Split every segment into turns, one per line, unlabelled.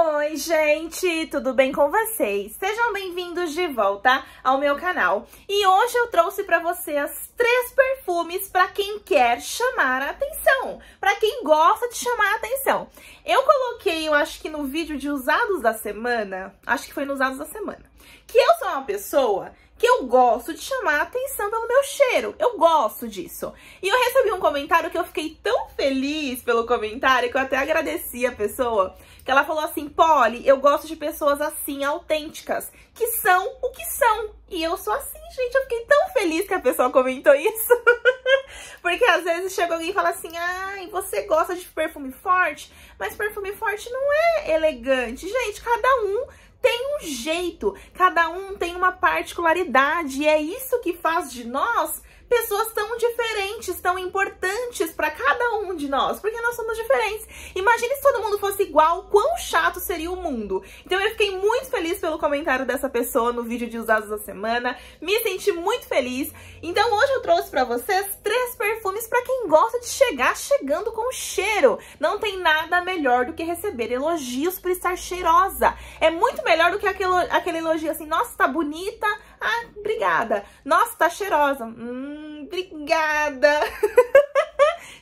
Oi, gente, tudo bem com vocês? Sejam bem-vindos de volta ao meu canal. E hoje eu trouxe para vocês três perfumes para quem quer chamar a atenção, para quem gosta de chamar a atenção. Eu coloquei, eu acho que no vídeo de usados da semana, acho que foi nos usados da semana, que eu sou uma pessoa que eu gosto de chamar a atenção pelo meu cheiro. Eu gosto disso. E eu recebi um comentário que eu fiquei tão feliz pelo comentário que eu até agradeci a pessoa, que ela falou assim: "Polly, eu gosto de pessoas assim autênticas, que são o que são". E eu sou assim, gente, eu fiquei tão feliz que a pessoa comentou isso. Porque às vezes chega alguém e fala assim: "Ai, você gosta de perfume forte, mas perfume forte não é elegante". Gente, cada um tem um jeito, cada um tem uma particularidade, e é isso que faz de nós pessoas tão diferentes, tão importantes para cada um de nós, porque nós somos diferentes. Imagine se todo mundo fosse igual, quão chato seria o mundo. Então eu fiquei muito feliz pelo comentário dessa pessoa no vídeo de usados da semana, me senti muito feliz. Então hoje eu trouxe para vocês três perfumes para quem gosta de chegar chegando com cheiro. Não tem nada melhor do que receber elogios por estar cheirosa. É muito melhor do que aquele, aquele elogio assim, nossa, tá bonita, ah, obrigada. Nossa, tá cheirosa, hum, obrigada.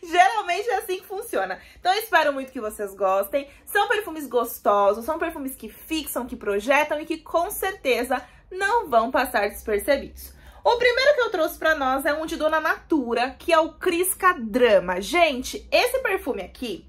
Geralmente é assim que funciona. Então eu espero muito que vocês gostem. São perfumes gostosos, são perfumes que fixam, que projetam e que com certeza não vão passar despercebidos. O primeiro que eu trouxe pra nós é um de Dona Natura, que é o Crisca Drama. Gente, esse perfume aqui,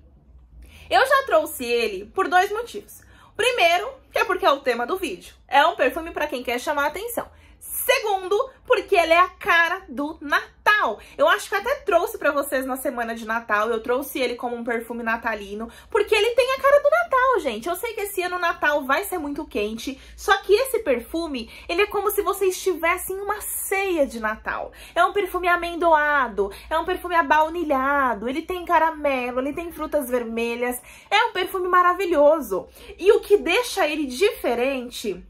eu já trouxe ele por dois motivos. Primeiro, que é porque é o tema do vídeo. É um perfume pra quem quer chamar a atenção. Segundo, porque ele é a cara do Natal. Eu acho que eu até trouxe para vocês na semana de Natal, eu trouxe ele como um perfume natalino, porque ele tem a cara do Natal, gente. Eu sei que esse ano Natal vai ser muito quente, só que esse perfume, ele é como se você estivesse em uma ceia de Natal. É um perfume amendoado, é um perfume abaunilhado, ele tem caramelo, ele tem frutas vermelhas, é um perfume maravilhoso. E o que deixa ele diferente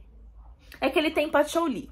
é que ele tem patchouli.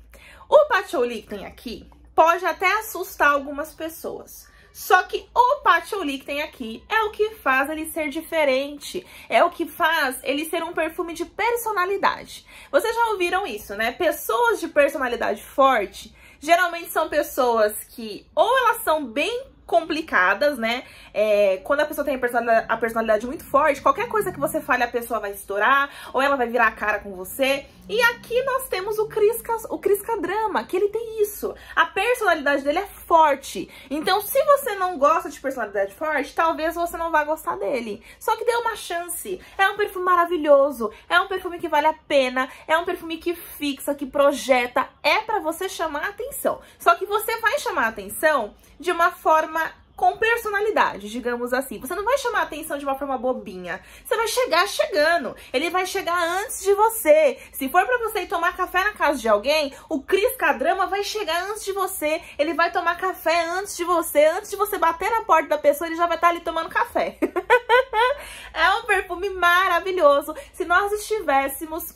O patchouli que tem aqui pode até assustar algumas pessoas. Só que o patchouli que tem aqui é o que faz ele ser diferente, é o que faz ele ser um perfume de personalidade. Vocês já ouviram isso, né? Pessoas de personalidade forte geralmente são pessoas que ou elas são bem complicadas, né? É, quando a pessoa tem a personalidade, a personalidade muito forte, qualquer coisa que você fale a pessoa vai estourar, ou ela vai virar a cara com você. E aqui nós temos o Crisca, o Crisca Drama, que ele tem isso. A personalidade dele é forte. Então, se você não gosta de personalidade forte, talvez você não vá gostar dele. Só que dê uma chance. É um perfume maravilhoso, é um perfume que vale a pena, é um perfume que fixa, que projeta, é para você chamar a atenção. Só que você vai chamar a atenção de uma forma com personalidade, digamos assim. Você não vai chamar a atenção de uma forma bobinha. Você vai chegar chegando. Ele vai chegar antes de você. Se for para você ir tomar café na casa de alguém, o Cris Cadrama vai chegar antes de você. Ele vai tomar café antes de você. Antes de você bater na porta da pessoa, ele já vai estar tá ali tomando café. é um perfume maravilhoso. Se nós estivéssemos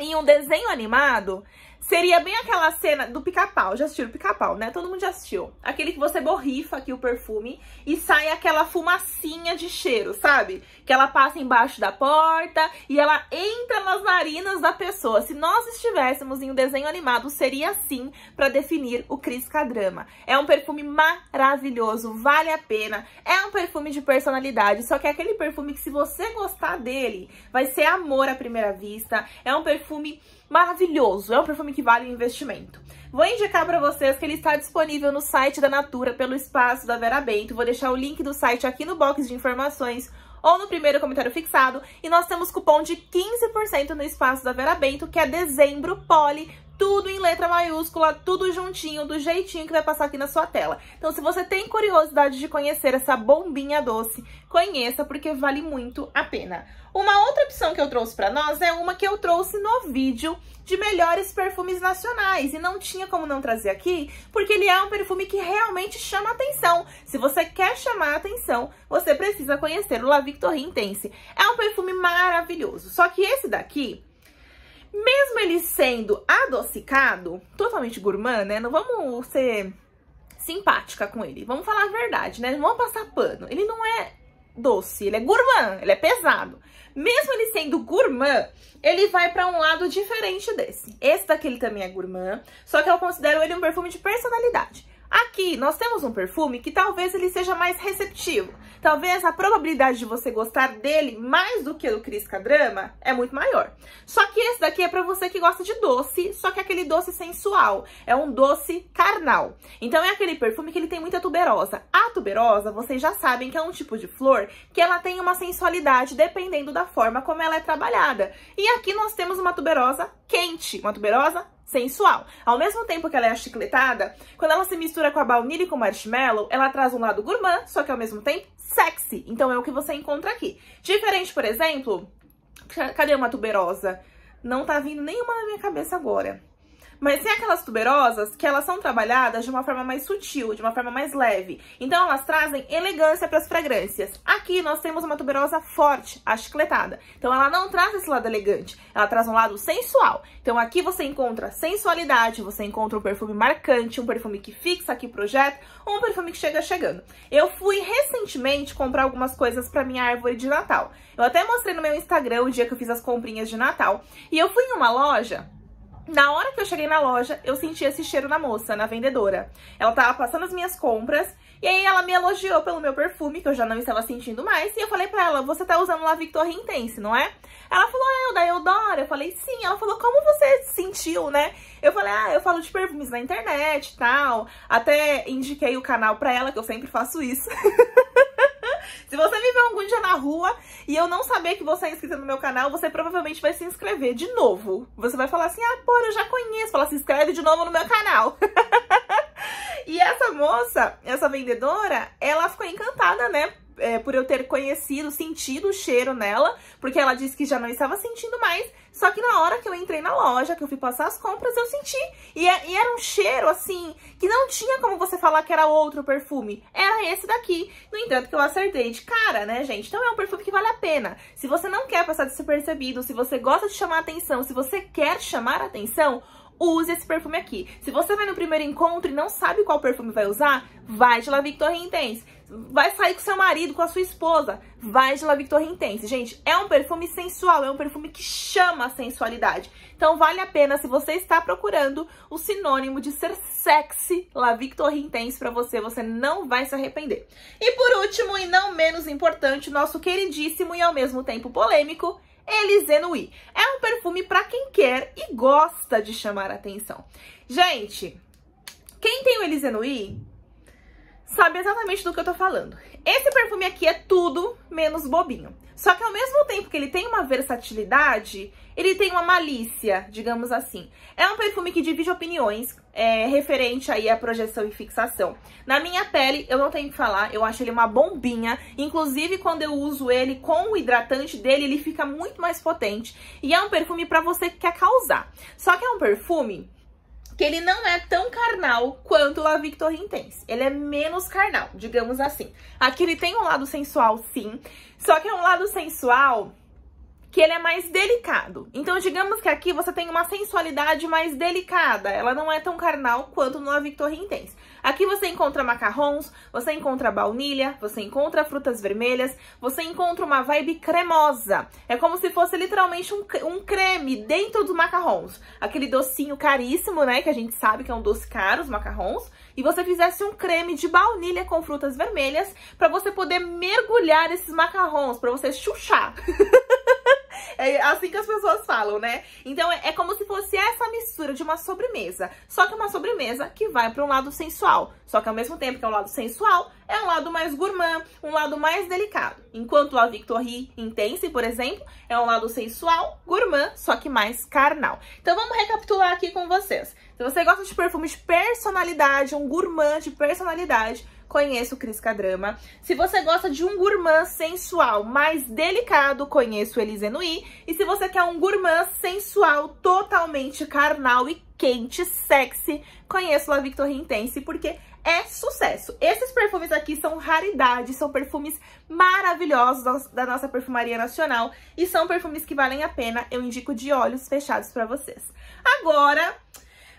em um desenho animado, Seria bem aquela cena do pica-pau. Já assistiram pica-pau, né? Todo mundo já assistiu. Aquele que você borrifa aqui o perfume e sai aquela fumacinha de cheiro, sabe? Que ela passa embaixo da porta e ela entra nas narinas da pessoa. Se nós estivéssemos em um desenho animado, seria assim para definir o Cadrama. É um perfume maravilhoso, vale a pena. É um perfume de personalidade, só que é aquele perfume que se você gostar dele, vai ser amor à primeira vista. É um perfume maravilhoso. É um perfume que vale o investimento. Vou indicar para vocês que ele está disponível no site da Natura pelo espaço da Vera Bento. Vou deixar o link do site aqui no box de informações ou no primeiro comentário fixado. E nós temos cupom de 15% no espaço da Vera Bento, que é dezembro poli, tudo em letra maiúscula, tudo juntinho, do jeitinho que vai passar aqui na sua tela. Então, se você tem curiosidade de conhecer essa bombinha doce, conheça, porque vale muito a pena. Uma outra opção que eu trouxe para nós é uma que eu trouxe no vídeo de melhores perfumes nacionais, e não tinha como não trazer aqui, porque ele é um perfume que realmente chama atenção. Se você quer chamar atenção, você precisa conhecer o La Victoria Intense. É um perfume maravilhoso, só que esse daqui mesmo ele sendo adocicado, totalmente gourmand, né? Não vamos ser simpática com ele. Vamos falar a verdade, né? Não vamos passar pano. Ele não é doce, ele é gourmand, ele é pesado. Mesmo ele sendo gourmand, ele vai para um lado diferente desse. Esse daqui ele também é gourmand, só que eu considero ele um perfume de personalidade. Aqui, nós temos um perfume que talvez ele seja mais receptivo. Talvez a probabilidade de você gostar dele mais do que do Crisca Drama é muito maior. Só que esse daqui é para você que gosta de doce, só que é aquele doce sensual. É um doce carnal. Então é aquele perfume que ele tem muita tuberosa. A tuberosa, vocês já sabem que é um tipo de flor que ela tem uma sensualidade dependendo da forma como ela é trabalhada. E aqui nós temos uma tuberosa quente, uma tuberosa sensual. Ao mesmo tempo que ela é chicletada, quando ela se mistura com a baunilha e com o marshmallow, ela traz um lado gourmand, só que ao mesmo tempo sexy. Então é o que você encontra aqui. Diferente, por exemplo, cadê uma tuberosa? Não tá vindo nenhuma na minha cabeça agora. Mas tem aquelas tuberosas que elas são trabalhadas de uma forma mais sutil, de uma forma mais leve. Então elas trazem elegância para as fragrâncias. Aqui nós temos uma tuberosa forte, achicletada. Então ela não traz esse lado elegante, ela traz um lado sensual. Então aqui você encontra sensualidade, você encontra um perfume marcante, um perfume que fixa, que projeta, um perfume que chega chegando. Eu fui recentemente comprar algumas coisas para minha árvore de Natal. Eu até mostrei no meu Instagram o dia que eu fiz as comprinhas de Natal. E eu fui em uma loja na hora que eu cheguei na loja, eu senti esse cheiro na moça, na vendedora. Ela tava passando as minhas compras e aí ela me elogiou pelo meu perfume, que eu já não estava sentindo mais. E eu falei pra ela, você tá usando La Victoria Intense, não é? Ela falou, é, o da Eudora. Eu falei, sim. Ela falou, como você sentiu, né? Eu falei, ah, eu falo de perfumes na internet e tal. Até indiquei o canal pra ela, que eu sempre faço isso. Se você me ver algum dia na rua e eu não saber que você é inscrita no meu canal, você provavelmente vai se inscrever de novo. Você vai falar assim, ah, pô, eu já conheço. Fala, se inscreve de novo no meu canal. e essa moça, essa vendedora, ela ficou encantada, né? é, por eu ter conhecido, sentido o cheiro nela, porque ela disse que já não estava sentindo mais. Só que na hora que eu entrei na loja, que eu fui passar as compras, eu senti. E, é, e era um cheiro, assim, que não tinha como você falar que era outro perfume. Era esse daqui. No entanto, que eu acertei de cara, né, gente? Então é um perfume que vale a pena. Se você não quer passar despercebido, se você gosta de chamar atenção, se você quer chamar atenção, use esse perfume aqui. Se você vai no primeiro encontro e não sabe qual perfume vai usar, vai de La Victoria Intense vai sair com seu marido, com a sua esposa, vai de La Victor Intense. Gente, é um perfume sensual, é um perfume que chama a sensualidade. Então vale a pena se você está procurando o sinônimo de ser sexy, La Victor Intense para você, você não vai se arrepender. E por último, e não menos importante, nosso queridíssimo e ao mesmo tempo polêmico, Elise Nui. É um perfume para quem quer e gosta de chamar atenção. Gente, quem tem o Elise Nui sabe exatamente do que eu tô falando. Esse perfume aqui é tudo menos bobinho. Só que ao mesmo tempo que ele tem uma versatilidade, ele tem uma malícia, digamos assim. É um perfume que divide opiniões é, referente aí à projeção e fixação. Na minha pele, eu não tenho que falar, eu acho ele uma bombinha. Inclusive, quando eu uso ele com o hidratante dele, ele fica muito mais potente. E é um perfume pra você que quer causar. Só que é um perfume que ele não é tão carnal quanto La Victorine tem. Ele é menos carnal, digamos assim. Aqui ele tem um lado sensual, sim, só que é um lado sensual que ele é mais delicado. Então, digamos que aqui você tem uma sensualidade mais delicada, ela não é tão carnal quanto no La Victoria Intense. Aqui você encontra macarrons, você encontra baunilha, você encontra frutas vermelhas, você encontra uma vibe cremosa. É como se fosse literalmente um, um creme dentro dos macarrons. Aquele docinho caríssimo, né, que a gente sabe que é um doce caro, os macarrons, e você fizesse um creme de baunilha com frutas vermelhas para você poder mergulhar esses macarrons, para você chuchar. É assim que as pessoas falam, né? Então é, é como se fosse essa mistura de uma sobremesa. Só que uma sobremesa que vai para um lado sensual. Só que ao mesmo tempo que é um lado sensual, é um lado mais gourmand, um lado mais delicado. Enquanto a Victory Intense, por exemplo, é um lado sensual, gourmand, só que mais carnal. Então vamos recapitular aqui com vocês. Se você gosta de perfume de personalidade, um gourmand de personalidade, conheça o Cris Cadrama. Se você gosta de um gourmand sensual mais delicado, conheça o Elise Nui. E se você quer um gourmand sensual, totalmente carnal e quente, sexy, conheça o La Victoria Intense, porque é sucesso. Esses perfumes aqui são raridades, são perfumes maravilhosos da nossa perfumaria nacional e são perfumes que valem a pena. Eu indico de olhos fechados para vocês. Agora,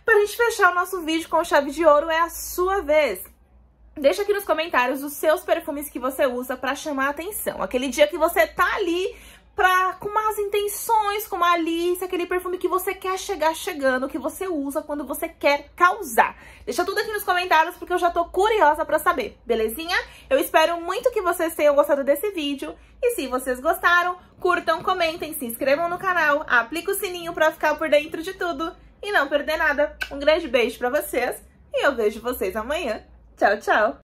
pra gente fechar o nosso vídeo com chave de ouro, é a sua vez. Deixa aqui nos comentários os seus perfumes que você usa para chamar a atenção. Aquele dia que você tá ali pra, com más intenções, com malícia, aquele perfume que você quer chegar chegando, que você usa quando você quer causar. Deixa tudo aqui nos comentários porque eu já tô curiosa pra saber, belezinha? Eu espero muito que vocês tenham gostado desse vídeo. E se vocês gostaram, curtam, comentem, se inscrevam no canal, aplica o sininho pra ficar por dentro de tudo e não perder nada. Um grande beijo pra vocês e eu vejo vocês amanhã. Tchau, tchau!